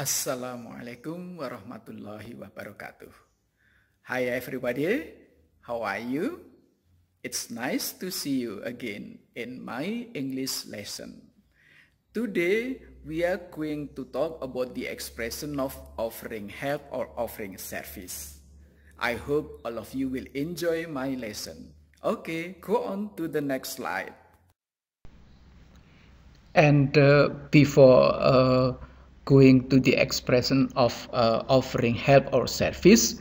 Assalamualaikum warahmatullahi wabarakatuh. Hi everybody, how are you? It's nice to see you again in my English lesson. Today, we are going to talk about the expression of offering help or offering service. I hope all of you will enjoy my lesson. Okay, go on to the next slide. And uh, before uh going to the expression of uh, offering help or service,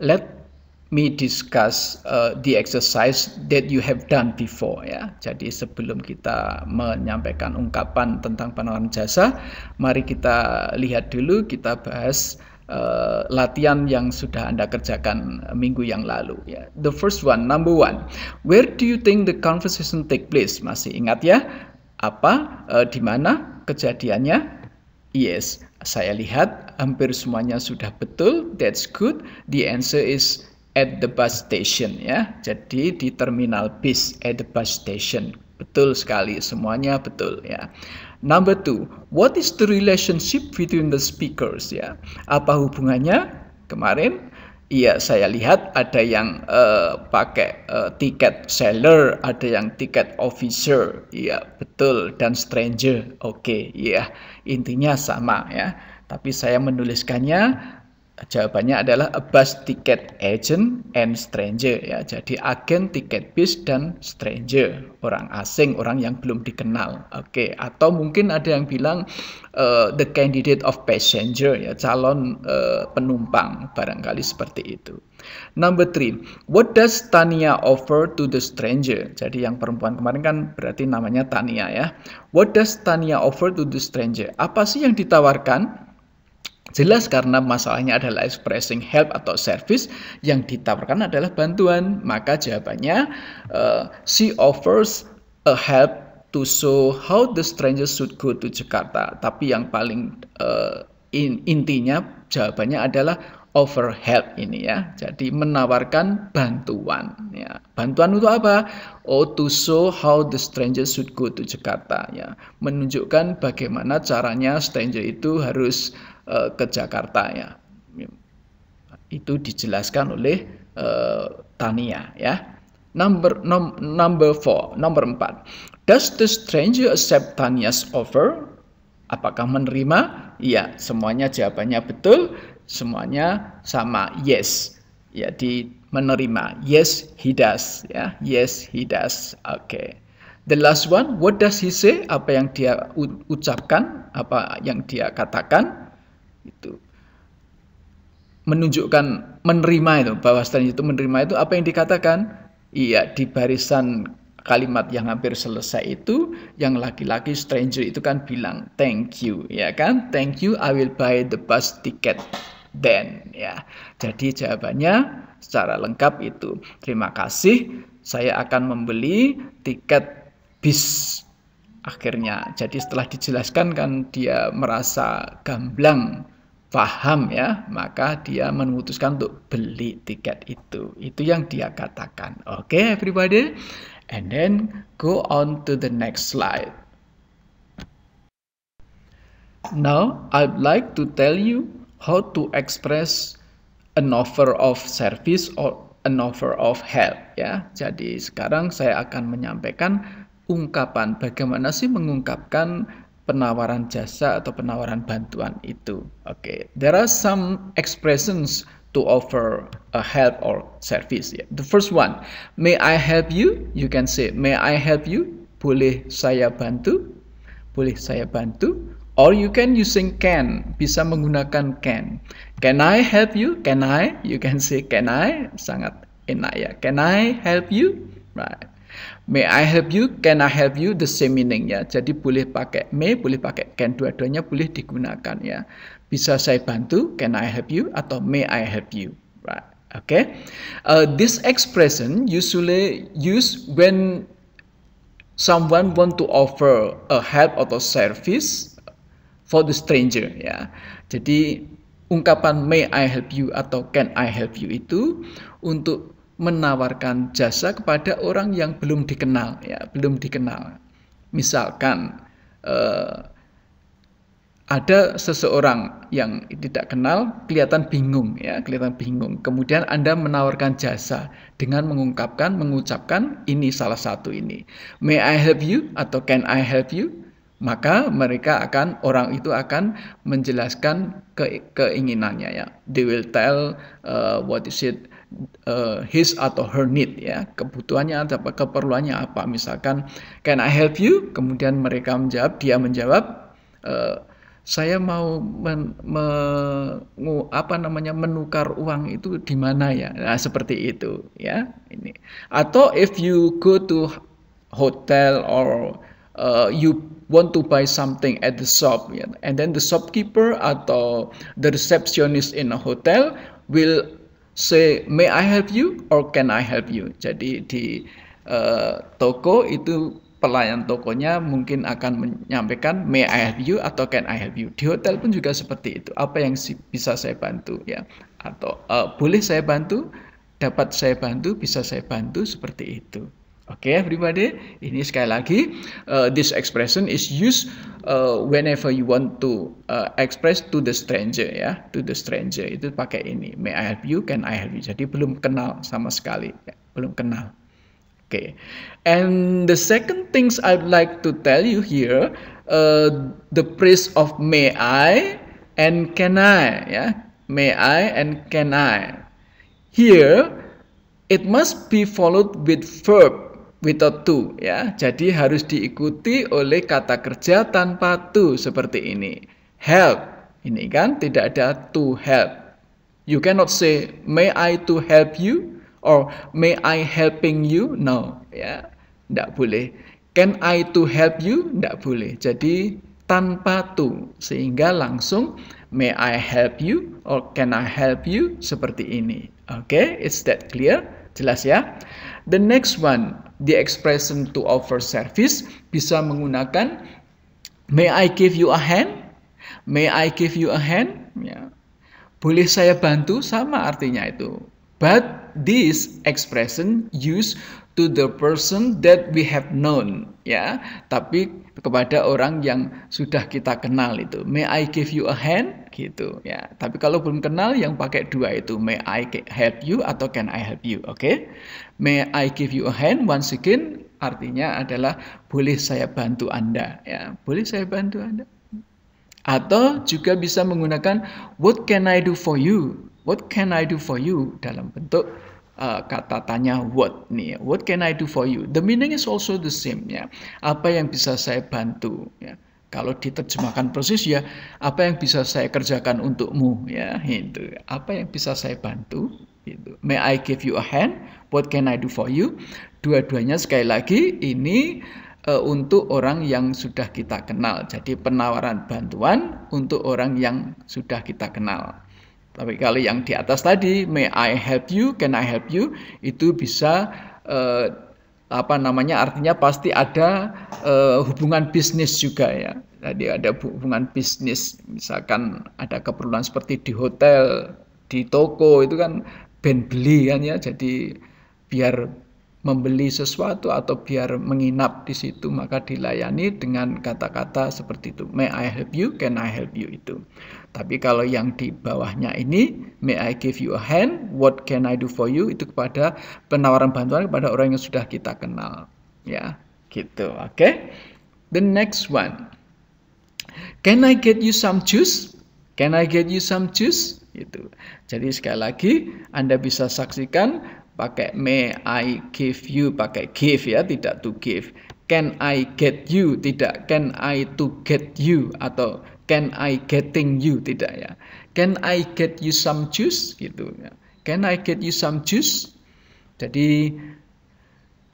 let me discuss uh, the exercise that you have done before ya. Jadi sebelum kita menyampaikan ungkapan tentang penawaran jasa, mari kita lihat dulu kita bahas uh, latihan yang sudah Anda kerjakan minggu yang lalu ya. The first one, number one. Where do you think the conversation take place? Masih ingat ya? Apa uh, di mana kejadiannya? Yes, saya lihat hampir semuanya sudah betul. That's good. The answer is at the bus station ya. Jadi di terminal bis at the bus station. Betul sekali, semuanya betul ya. Number two, what is the relationship between the speakers ya? Apa hubungannya? Kemarin Iya, saya lihat ada yang uh, pakai uh, tiket seller, ada yang tiket officer. Iya, betul. Dan stranger. Oke, okay, iya. Intinya sama ya. Tapi saya menuliskannya Jawabannya adalah a bus ticket agent and stranger ya. Jadi agen tiket bis dan stranger, orang asing, orang yang belum dikenal. Oke, okay. atau mungkin ada yang bilang uh, the candidate of passenger ya, calon uh, penumpang barangkali seperti itu. Number three, what does Tania offer to the stranger? Jadi yang perempuan kemarin kan berarti namanya Tania ya. What does Tania offer to the stranger? Apa sih yang ditawarkan? Jelas karena masalahnya adalah expressing help atau service yang ditawarkan adalah bantuan. Maka jawabannya uh, she offers a help to show how the stranger should go to Jakarta. Tapi yang paling uh, in, intinya jawabannya adalah offer help ini ya. Jadi menawarkan bantuan ya. Bantuan untuk apa? Oh to show how the stranger should go to Jakarta ya. Menunjukkan bagaimana caranya stranger itu harus uh, ke Jakarta ya. Itu dijelaskan oleh uh, Tania ya. Number nom, number four, number empat. Does the stranger accept Tania's offer? Apakah menerima? Iya, semuanya jawabannya betul, semuanya sama yes. ya di menerima. Yes, he does. Ya, yes, he does. Oke. Okay. The last one, what does he say? Apa yang dia ucapkan? Apa yang dia katakan? itu menunjukkan menerima itu bahwa stand itu menerima itu apa yang dikatakan iya di barisan kalimat yang hampir selesai itu yang laki-laki stranger itu kan bilang thank you ya kan thank you I will buy the bus ticket then ya jadi jawabannya secara lengkap itu terima kasih saya akan membeli tiket bis akhirnya jadi setelah dijelaskan kan dia merasa gamblang paham ya, maka dia memutuskan untuk beli tiket itu. Itu yang dia katakan. Oke, okay, everybody. And then go on to the next slide. Now, I'd like to tell you how to express an offer of service or an offer of help ya. Jadi sekarang saya akan menyampaikan ungkapan bagaimana sih mengungkapkan penawaran jasa atau penawaran bantuan itu. Oke, okay. there are some expressions to offer a uh, help or service. Yeah. The first one, may I help you? You can say, may I help you? Boleh saya bantu? Boleh saya bantu? Or you can using can, bisa menggunakan can. Can I help you? Can I? You can say can I? Sangat enak ya. Can I help you? Right. May I help you? Can I help you? The same meaning ya. Jadi boleh pakai may, boleh pakai can. Dua-duanya boleh digunakan ya. Bisa saya bantu? Can I help you? Atau may I help you? Right. Okay. Uh, this expression usually use when someone want to offer a help atau service for the stranger ya. Jadi ungkapan may I help you atau can I help you itu untuk menawarkan jasa kepada orang yang belum dikenal ya belum dikenal misalkan eh, ada seseorang yang tidak kenal kelihatan bingung ya kelihatan bingung kemudian anda menawarkan jasa dengan mengungkapkan mengucapkan ini salah satu ini may I help you atau can I help you maka mereka akan orang itu akan menjelaskan ke, keinginannya ya they will tell uh, what is it uh, his atau her need ya kebutuhannya apa keperluannya apa misalkan can I help you kemudian mereka menjawab dia menjawab uh, saya mau men, me, apa namanya menukar uang itu di mana ya nah seperti itu ya ini atau if you go to hotel or uh, you want to buy something at the shop ya, and then the shopkeeper atau the receptionist in a hotel will say may I help you or can I help you. Jadi di uh, toko itu pelayan tokonya mungkin akan menyampaikan may I help you atau can I help you. Di hotel pun juga seperti itu. Apa yang bisa saya bantu ya atau uh, boleh saya bantu, dapat saya bantu, bisa saya bantu seperti itu. Oke, okay, everybody, ini sekali lagi uh, this expression is used uh, whenever you want to uh, express to the stranger ya to the stranger itu pakai ini may I help you can I help you jadi belum kenal sama sekali ya, belum kenal oke okay. and the second things I'd like to tell you here uh, the praise of may I and can I ya may I and can I here it must be followed with verb without to ya. Jadi harus diikuti oleh kata kerja tanpa to seperti ini. Help. Ini kan tidak ada to help. You cannot say may I to help you or may I helping you. No, ya. Tidak boleh. Can I to help you? Tidak boleh. Jadi tanpa to sehingga langsung may I help you or can I help you seperti ini. Oke, okay? is that clear? Jelas ya? The next one, the expression to offer service bisa menggunakan may I give you a hand? May I give you a hand? Ya. Boleh saya bantu? Sama artinya itu. But this expression used to the person that we have known ya tapi kepada orang yang sudah kita kenal itu may I give you a hand gitu ya. Tapi kalau belum kenal yang pakai dua itu may I help you atau can I help you, oke? Okay? May I give you a hand once again artinya adalah boleh saya bantu Anda ya. Boleh saya bantu Anda? Atau juga bisa menggunakan what can I do for you? What can I do for you dalam bentuk uh, kata tanya what nih. What can I do for you? The meaning is also the same ya. Apa yang bisa saya bantu ya kalau diterjemahkan persis ya apa yang bisa saya kerjakan untukmu ya itu apa yang bisa saya bantu itu may I give you a hand what can I do for you dua-duanya sekali lagi ini uh, untuk orang yang sudah kita kenal jadi penawaran bantuan untuk orang yang sudah kita kenal tapi kalau yang di atas tadi may I help you can I help you itu bisa uh, apa namanya artinya pasti ada uh, hubungan bisnis juga ya jadi ada hubungan bisnis misalkan ada keperluan seperti di hotel di toko itu kan band beli kan ya jadi biar membeli sesuatu atau biar menginap di situ maka dilayani dengan kata-kata seperti itu may I help you can I help you itu tapi kalau yang di bawahnya ini may I give you a hand what can I do for you itu kepada penawaran bantuan kepada orang yang sudah kita kenal ya gitu oke okay? the next one can I get you some juice can I get you some juice itu jadi sekali lagi Anda bisa saksikan pakai may I give you pakai give ya tidak to give can I get you tidak can I to get you atau can I getting you tidak ya can I get you some juice gitu ya can I get you some juice jadi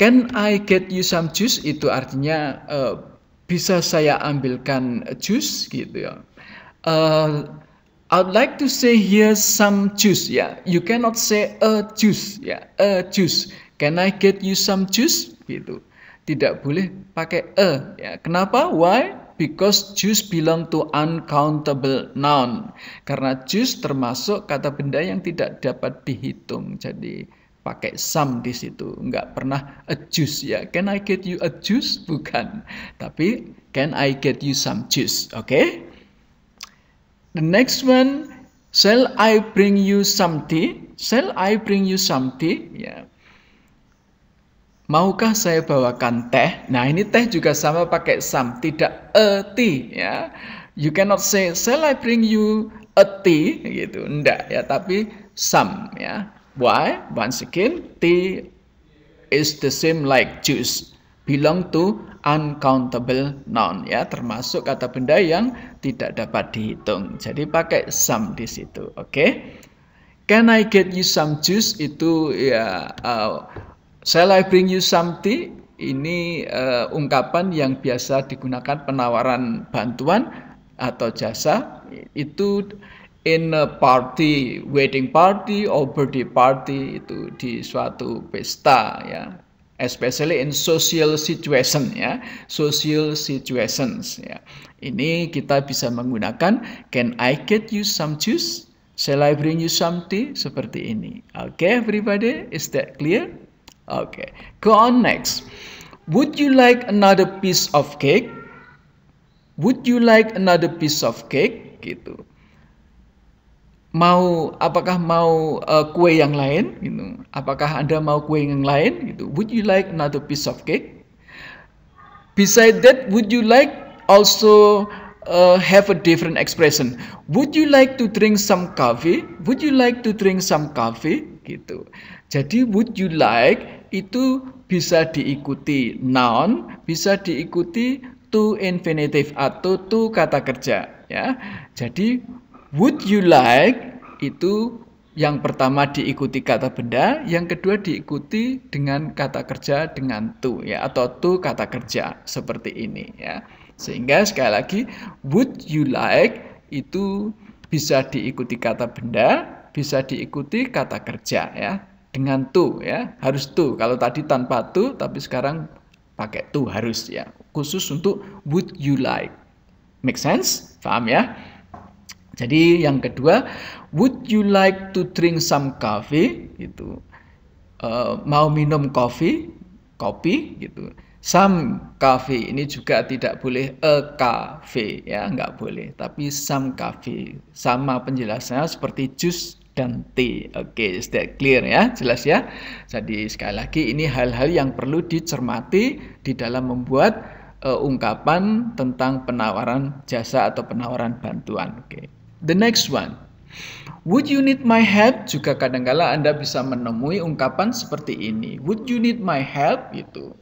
can I get you some juice itu artinya uh, bisa saya ambilkan jus gitu ya uh, I'd like to say here some juice. Yeah, you cannot say a juice. yeah, a juice. Can I get you some juice? Gitu. Tidak boleh pakai a. Ya, kenapa? Why? Because juice belong to uncountable noun. Karena juice termasuk kata benda yang tidak dapat dihitung. Jadi pakai some di situ. Enggak pernah a juice ya. Can I get you a juice? Bukan. Tapi can I get you some juice? Oke? Okay? The next one, shall I bring you some tea? Shall I bring you some tea? Ya. Maukah saya bawakan teh? Nah, ini teh juga sama pakai some, tidak a tea ya. You cannot say shall I bring you a tea gitu. Enggak ya, tapi some ya. Why? Once again, tea is the same like juice belong to uncountable noun ya termasuk kata benda yang tidak dapat dihitung jadi pakai some di situ oke okay? can I get you some juice itu ya uh, shall I bring you some tea ini uh, ungkapan yang biasa digunakan penawaran bantuan atau jasa itu in a party wedding party or birthday party itu di suatu pesta ya especially in social situation ya, social situations ya. Ini kita bisa menggunakan can I get you some juice? Shall I bring you some tea? Seperti ini. Okay, everybody, is that clear? Okay, go on next. Would you like another piece of cake? Would you like another piece of cake? Gitu mau apakah mau uh, kue yang lain gitu apakah anda mau kue yang lain gitu would you like another piece of cake beside that would you like also uh, have a different expression would you like to drink some coffee would you like to drink some coffee gitu jadi would you like itu bisa diikuti noun bisa diikuti to infinitive atau to kata kerja ya jadi would you like itu yang pertama diikuti kata benda, yang kedua diikuti dengan kata kerja dengan to ya atau to kata kerja seperti ini ya. Sehingga sekali lagi would you like itu bisa diikuti kata benda, bisa diikuti kata kerja ya dengan to ya, harus to. Kalau tadi tanpa to tapi sekarang pakai to harus ya. Khusus untuk would you like. Make sense? Paham ya? Jadi yang kedua, would you like to drink some coffee? Gitu. Uh, mau minum kopi? Kopi gitu. Some coffee ini juga tidak boleh a cafe ya, nggak boleh. Tapi some coffee sama penjelasannya seperti jus dan teh. Oke, okay, is clear ya? Jelas ya? Jadi sekali lagi ini hal-hal yang perlu dicermati di dalam membuat uh, ungkapan tentang penawaran jasa atau penawaran bantuan. Oke. Okay. The next one. Would you need my help? Juga kadangkala Anda bisa menemui ungkapan seperti ini. Would you need my help? Itu.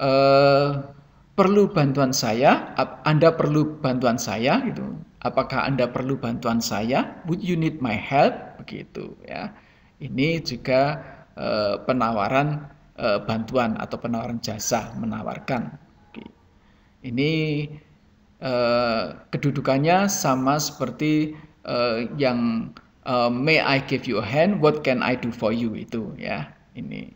Uh, perlu bantuan saya? Anda perlu bantuan saya? Gitu. Apakah Anda perlu bantuan saya? Would you need my help? Begitu ya. Ini juga uh, penawaran uh, bantuan atau penawaran jasa menawarkan. Ini Eh, kedudukannya sama seperti uh, yang uh, may I give you a hand, what can I do for you itu ya ini.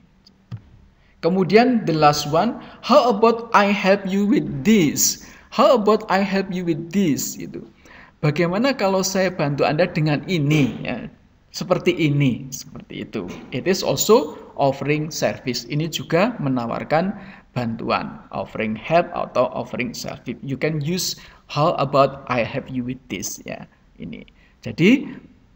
Kemudian the last one, how about I help you with this? How about I help you with this? Itu. Bagaimana kalau saya bantu Anda dengan ini ya? Seperti ini, seperti itu. It is also offering service. Ini juga menawarkan bantuan, offering help atau offering service, You can use how about I help you with this ya. Ini. Jadi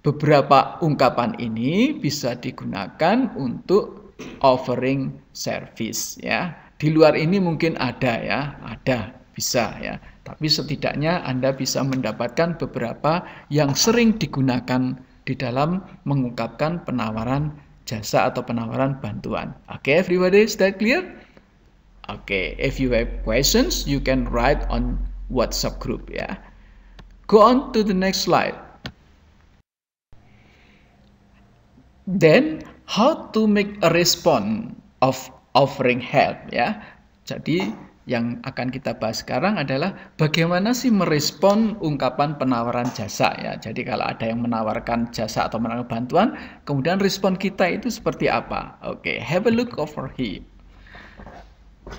beberapa ungkapan ini bisa digunakan untuk offering service ya. Di luar ini mungkin ada ya, ada bisa ya. Tapi setidaknya Anda bisa mendapatkan beberapa yang sering digunakan di dalam mengungkapkan penawaran jasa atau penawaran bantuan. Oke, okay, everybody, stay clear? Okay, if you have questions, you can write on WhatsApp group ya. Go on to the next slide. Then how to make a response of offering help ya. Jadi yang akan kita bahas sekarang adalah bagaimana sih merespon ungkapan penawaran jasa ya. Jadi kalau ada yang menawarkan jasa atau menawarkan bantuan, kemudian respon kita itu seperti apa? Oke, okay, have a look over here.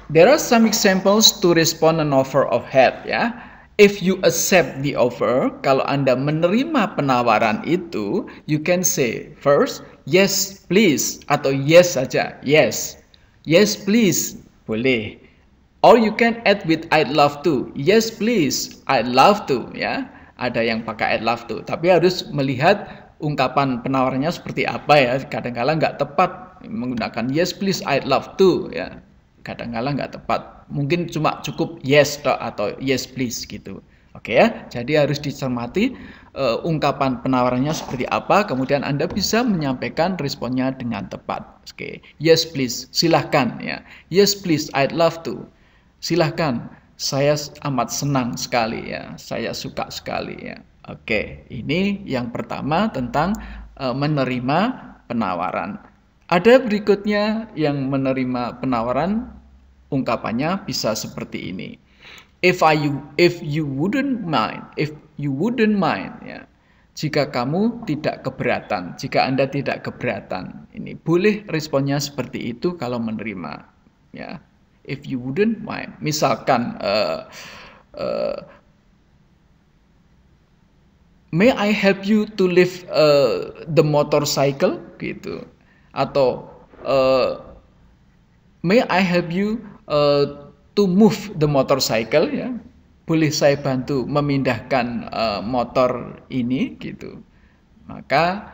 There are some examples to respond an offer of help ya. If you accept the offer, kalau Anda menerima penawaran itu, you can say first, yes please, atau yes saja, yes. Yes please, boleh. Or you can add with I'd love to. Yes please, I'd love to ya. Ada yang pakai I'd love to, tapi harus melihat ungkapan penawarannya seperti apa ya. Kadang-kala nggak tepat menggunakan yes please, I'd love to ya kadang-kala nggak tepat. Mungkin cuma cukup yes toh, atau yes please gitu. Oke ya, jadi harus dicermati uh, ungkapan penawarannya seperti apa, kemudian Anda bisa menyampaikan responnya dengan tepat. Oke, yes please, silahkan ya. Yes please, I'd love to. Silahkan, saya amat senang sekali ya, saya suka sekali ya. Oke, ini yang pertama tentang uh, menerima penawaran. Ada berikutnya yang menerima penawaran, ungkapannya bisa seperti ini. If I you if you wouldn't mind, if you wouldn't mind ya. Jika kamu tidak keberatan, jika Anda tidak keberatan. Ini boleh responnya seperti itu kalau menerima ya. If you wouldn't mind. Misalkan uh, uh, May I help you to lift uh, the motorcycle gitu atau uh, may I help you uh, to move the motorcycle ya boleh saya bantu memindahkan uh, motor ini gitu maka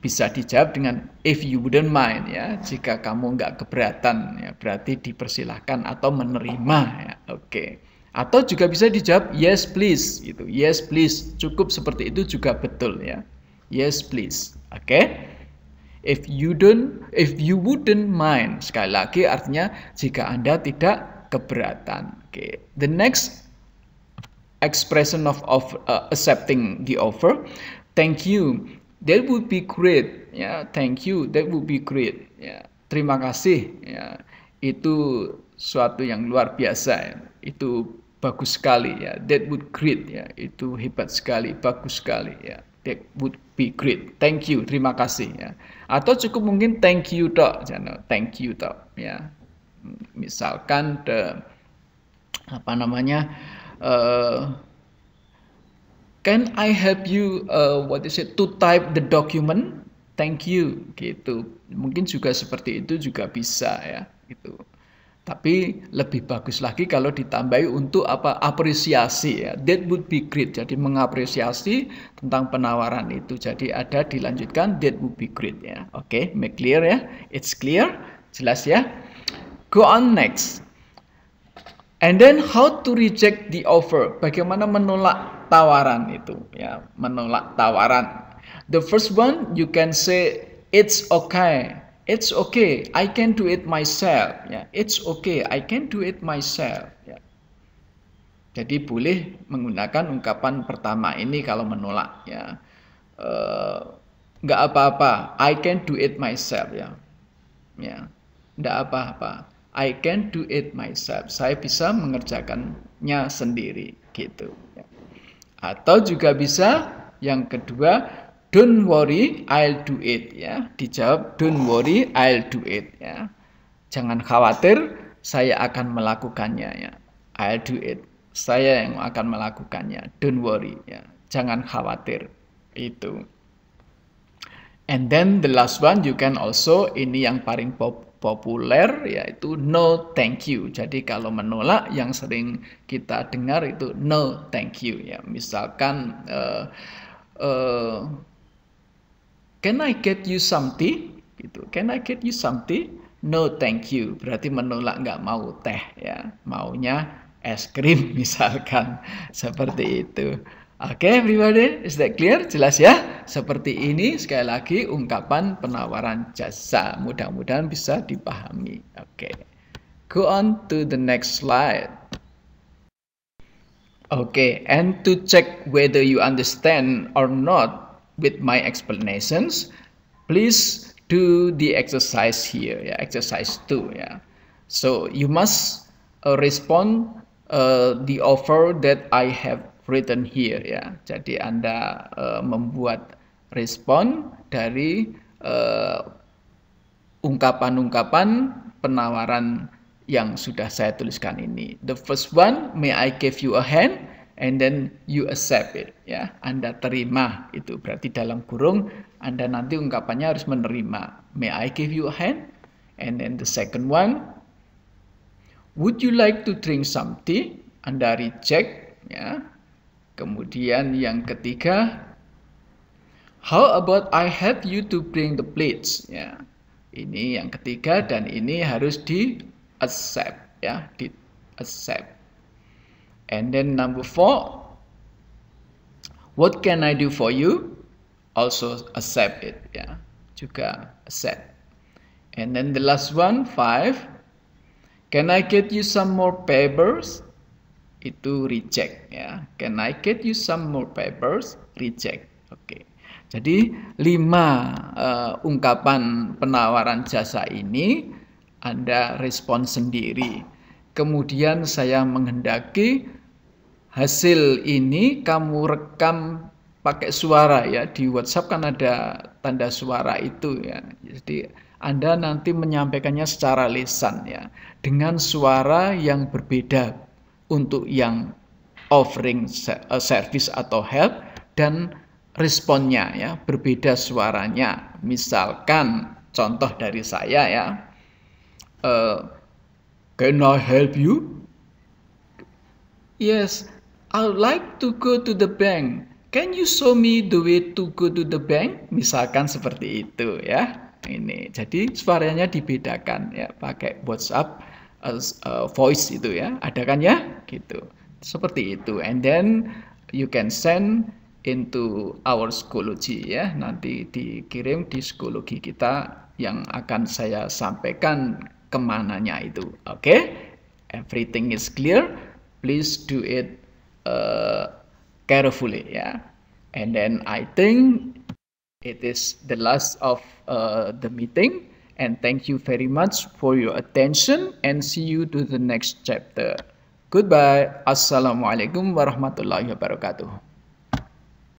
bisa dijawab dengan if you wouldn't mind ya jika kamu nggak keberatan ya berarti dipersilahkan atau menerima ya oke okay. atau juga bisa dijawab yes please gitu yes please cukup seperti itu juga betul ya yes please oke okay? If you don't, if you wouldn't mind. Sekali lagi artinya jika Anda tidak keberatan. Oke. Okay. The next expression of, of uh, accepting the offer. Thank you. That would be great. Ya, yeah, thank you. That would be great. Ya, yeah. terima kasih. Ya, yeah. itu suatu yang luar biasa. Ya. Itu bagus sekali. Ya, that would great. Ya, itu hebat sekali, bagus sekali. Ya, that would be great thank you terima kasih ya atau cukup mungkin thank you dok thank you dok ya misalkan the apa namanya uh, can I help you uh, what is it to type the document thank you gitu mungkin juga seperti itu juga bisa ya gitu tapi lebih bagus lagi kalau ditambahi untuk apa apresiasi ya. That would be great. Jadi mengapresiasi tentang penawaran itu. Jadi ada dilanjutkan that would be great ya. Oke, okay, make clear ya. It's clear. Jelas ya. Go on next. And then how to reject the offer? Bagaimana menolak tawaran itu ya, menolak tawaran. The first one you can say it's okay It's okay, I can do it myself. Ya. It's okay, I can do it myself. Ya. Jadi boleh menggunakan ungkapan pertama ini kalau menolak. Ya. Uh, nggak apa-apa, I can do it myself. Ya, ya. nggak apa-apa. I can do it myself. Saya bisa mengerjakannya sendiri gitu. Ya. Atau juga bisa yang kedua don't worry I'll do it ya dijawab don't worry I'll do it ya jangan khawatir saya akan melakukannya ya I'll do it saya yang akan melakukannya don't worry ya jangan khawatir itu and then the last one you can also ini yang paling pop populer yaitu no thank you. Jadi kalau menolak yang sering kita dengar itu no thank you ya. Misalkan uh, uh, Can I get you something? Gitu. Can I get you something? No, thank you. Berarti menolak nggak mau teh ya. Maunya es krim misalkan. Seperti itu. Oke, okay, everybody, is that clear? Jelas ya? Seperti ini sekali lagi ungkapan penawaran jasa. Mudah-mudahan bisa dipahami. Oke. Okay. Go on to the next slide. Oke, okay, and to check whether you understand or not, with my explanations, please do the exercise here, ya, exercise two, ya. So you must uh, respond uh, the offer that I have written here ya. Jadi Anda uh, membuat respon dari uh, ungkapan-ungkapan penawaran yang sudah saya tuliskan ini. The first one, may I give you a hand? and then you accept it ya Anda terima itu berarti dalam kurung Anda nanti ungkapannya harus menerima may I give you a hand and then the second one would you like to drink some tea Anda reject ya kemudian yang ketiga how about I help you to bring the plates ya ini yang ketiga dan ini harus di accept ya di accept And then number four, what can I do for you? Also accept it, ya. Juga accept. And then the last one, five, can I get you some more papers? Itu reject, ya. Can I get you some more papers? Reject. Oke. Okay. Jadi lima uh, ungkapan penawaran jasa ini Anda respon sendiri. Kemudian saya menghendaki hasil ini kamu rekam pakai suara ya di WhatsApp kan ada tanda suara itu ya. Jadi Anda nanti menyampaikannya secara lisan ya dengan suara yang berbeda untuk yang offering eh, service atau help dan responnya ya berbeda suaranya. Misalkan contoh dari saya ya. Uh, can I help you? Yes, I like to go to the bank. Can you show me the way to go to the bank? Misalkan seperti itu ya. Ini. Jadi suaranya dibedakan ya pakai WhatsApp uh, voice itu ya. Ada kan ya? Gitu. Seperti itu. And then you can send into our psychology ya. Nanti dikirim di psikologi kita yang akan saya sampaikan kemananya itu. Oke? Okay? Everything is clear. Please do it uh, carefully yeah and then i think it is the last of uh, the meeting and thank you very much for your attention and see you to the next chapter goodbye assalamualaikum warahmatullahi wabarakatuh